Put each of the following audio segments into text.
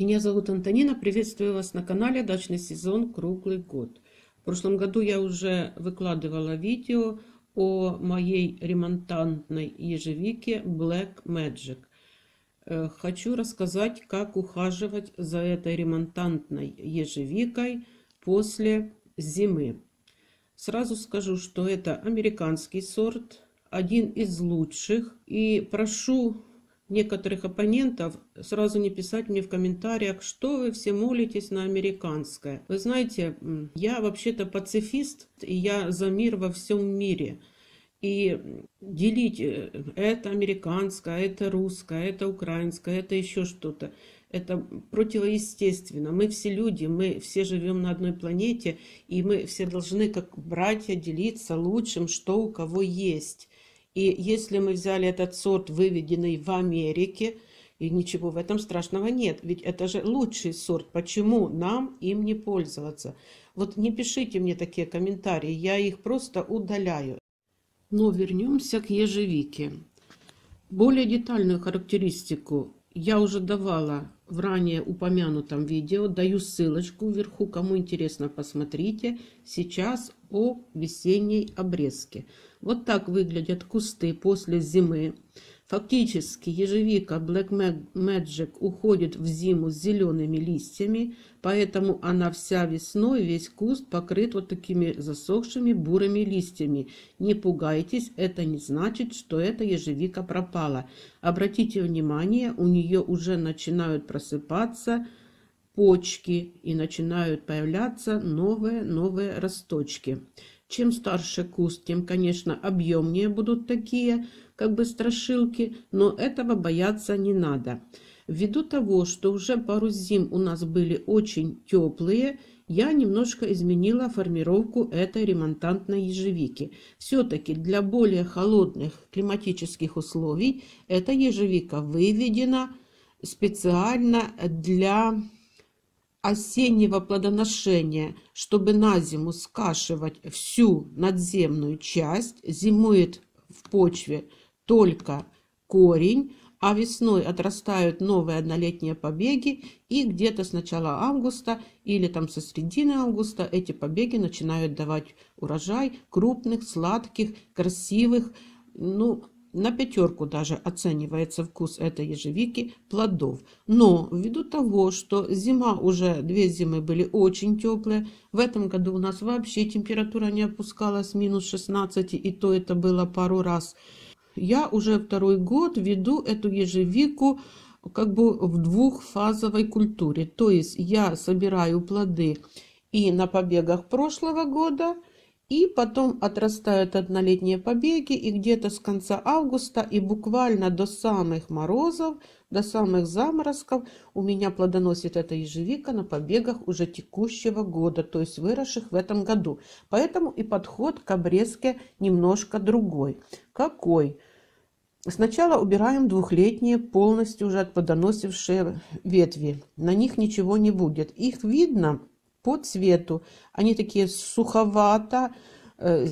Меня зовут Антонина, приветствую вас на канале «Дачный сезон. Круглый год». В прошлом году я уже выкладывала видео о моей ремонтантной ежевике Black Magic. Э, хочу рассказать, как ухаживать за этой ремонтантной ежевикой после зимы. Сразу скажу, что это американский сорт, один из лучших. И прошу некоторых оппонентов сразу не писать мне в комментариях, что вы все молитесь на американское. Вы знаете, я вообще-то пацифист, и я за мир во всем мире. И делить э, это американское, это русское, это украинское, это еще что-то. Это противоестественно. Мы все люди, мы все живем на одной планете, и мы все должны, как братья, делиться лучшим, что у кого есть. И если мы взяли этот сорт, выведенный в Америке, и ничего в этом страшного нет. Ведь это же лучший сорт. Почему нам им не пользоваться? Вот не пишите мне такие комментарии, я их просто удаляю. Но вернемся к ежевике. Более детальную характеристику я уже давала в ранее упомянутом видео, даю ссылочку вверху, кому интересно, посмотрите. Сейчас о весенней обрезке. Вот так выглядят кусты после зимы. Фактически ежевика Black Magic уходит в зиму с зелеными листьями, поэтому она вся весной, весь куст покрыт вот такими засохшими бурыми листьями. Не пугайтесь, это не значит, что эта ежевика пропала. Обратите внимание, у нее уже начинают просыпаться почки и начинают появляться новые-новые росточки. Чем старше куст, тем, конечно, объемнее будут такие, как бы страшилки, но этого бояться не надо. Ввиду того, что уже пару зим у нас были очень теплые, я немножко изменила формировку этой ремонтантной ежевики. Все-таки для более холодных климатических условий эта ежевика выведена специально для осеннего плодоношения, чтобы на зиму скашивать всю надземную часть, зимует в почве только корень, а весной отрастают новые однолетние побеги, и где-то с начала августа или там со середины августа эти побеги начинают давать урожай крупных, сладких, красивых, ну, на пятерку даже оценивается вкус этой ежевики плодов. Но ввиду того, что зима уже, две зимы были очень теплые, в этом году у нас вообще температура не опускалась минус 16, и то это было пару раз. Я уже второй год веду эту ежевику как бы в двухфазовой культуре. То есть я собираю плоды и на побегах прошлого года – и потом отрастают однолетние побеги, и где-то с конца августа и буквально до самых морозов, до самых заморозков у меня плодоносит эта ежевика на побегах уже текущего года, то есть выросших в этом году. Поэтому и подход к обрезке немножко другой. Какой? Сначала убираем двухлетние, полностью уже отплодоносившие ветви. На них ничего не будет. Их видно по цвету. Они такие суховато, э,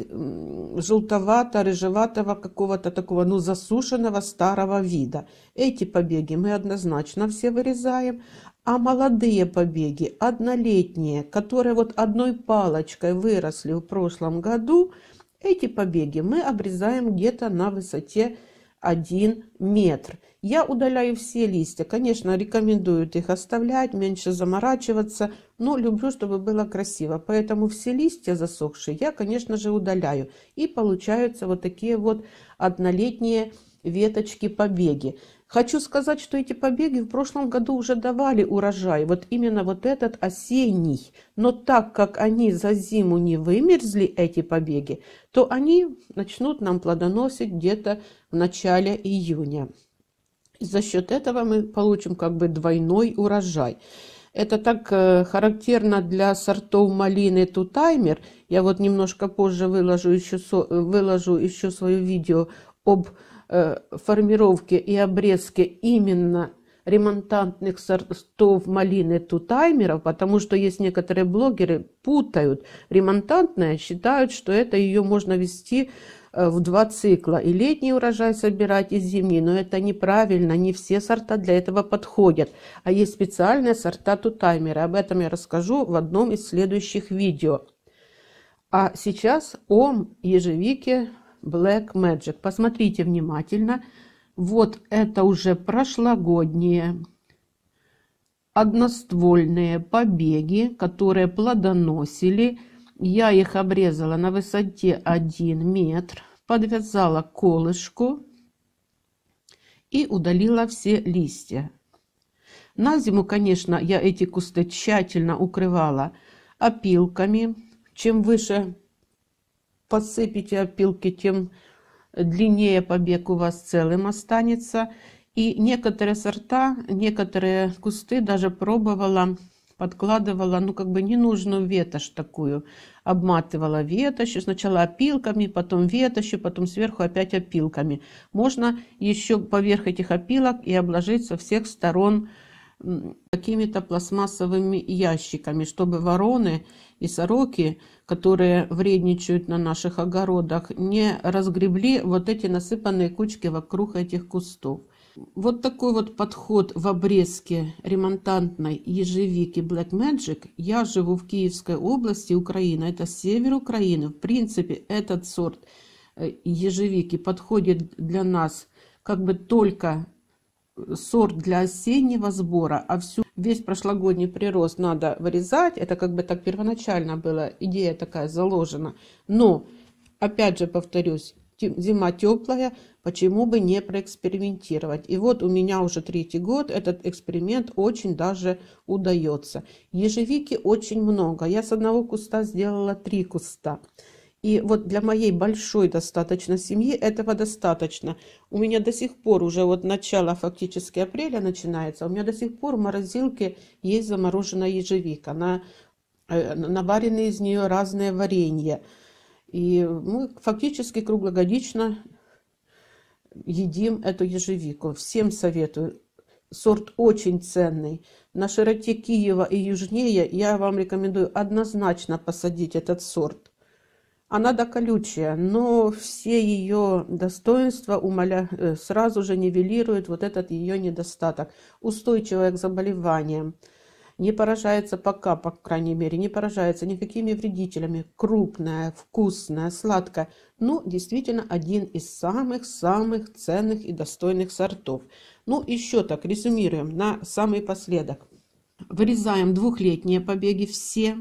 желтовато, рыжеватого какого-то такого, ну, засушенного старого вида. Эти побеги мы однозначно все вырезаем. А молодые побеги, однолетние, которые вот одной палочкой выросли в прошлом году, эти побеги мы обрезаем где-то на высоте 1 метр. Я удаляю все листья. Конечно, рекомендуют их оставлять, меньше заморачиваться, но люблю, чтобы было красиво. Поэтому все листья засохшие я, конечно же, удаляю. И получаются вот такие вот однолетние листья веточки, побеги. Хочу сказать, что эти побеги в прошлом году уже давали урожай, вот именно вот этот осенний. Но так как они за зиму не вымерзли, эти побеги, то они начнут нам плодоносить где-то в начале июня. И за счет этого мы получим как бы двойной урожай. Это так э, характерно для сортов малины тутаймер. Я вот немножко позже выложу еще, э, выложу еще свое видео об Э, формировке и обрезке именно ремонтантных сортов малины тутаймеров, потому что есть некоторые блогеры путают ремонтантное, считают, что это ее можно вести э, в два цикла, и летний урожай собирать, и зимний, но это неправильно, не все сорта для этого подходят, а есть специальные сорта тутаймера, об этом я расскажу в одном из следующих видео. А сейчас о ежевике Black Magic. Посмотрите внимательно. Вот это уже прошлогодние одноствольные побеги, которые плодоносили. Я их обрезала на высоте 1 метр, подвязала колышку и удалила все листья. На зиму, конечно, я эти кусты тщательно укрывала опилками. Чем выше подсыпите опилки, тем длиннее побег у вас целым останется. И некоторые сорта, некоторые кусты даже пробовала, подкладывала, ну как бы ненужную ветошь такую. Обматывала ветошью, сначала опилками, потом ветошью, потом сверху опять опилками. Можно еще поверх этих опилок и обложить со всех сторон какими-то пластмассовыми ящиками, чтобы вороны и сороки, которые вредничают на наших огородах, не разгребли вот эти насыпанные кучки вокруг этих кустов. Вот такой вот подход в обрезке ремонтантной ежевики Black Magic. Я живу в Киевской области Украина, это север Украины. В принципе, этот сорт э, ежевики подходит для нас как бы только сорт для осеннего сбора, а всю, весь прошлогодний прирост надо вырезать. Это как бы так первоначально была идея такая заложена. Но, опять же повторюсь, зима теплая, почему бы не проэкспериментировать. И вот у меня уже третий год этот эксперимент очень даже удается. Ежевики очень много. Я с одного куста сделала три куста. И вот для моей большой достаточно семьи этого достаточно. У меня до сих пор уже вот начало фактически апреля начинается, у меня до сих пор в морозилке есть замороженная ежевика. Она, э, наварены из нее разные варенья. И мы фактически круглогодично едим эту ежевику. Всем советую. Сорт очень ценный. На широте Киева и южнее я вам рекомендую однозначно посадить этот сорт. Она да колючая, но все ее достоинства умоля... Э, сразу же нивелируют вот этот ее недостаток. Устойчивая к заболеваниям, не поражается пока, по крайней мере, не поражается никакими вредителями. Крупная, вкусная, сладкая. Ну, действительно, один из самых-самых ценных и достойных сортов. Ну, еще так, резюмируем на самый последок. Вырезаем двухлетние побеги все,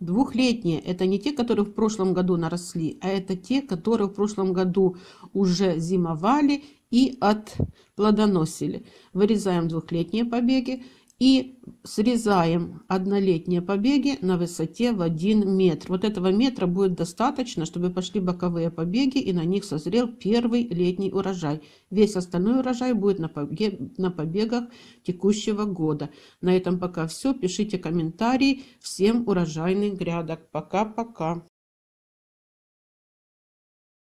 Двухлетние – это не те, которые в прошлом году наросли, а это те, которые в прошлом году уже зимовали и отплодоносили. Вырезаем двухлетние побеги и срезаем однолетние побеги на высоте в 1 метр. Вот этого метра будет достаточно, чтобы пошли боковые побеги и на них созрел первый летний урожай. Весь остальной урожай будет на, побег, на побегах текущего года. На этом пока все. Пишите комментарии. Всем урожайных грядок. Пока-пока.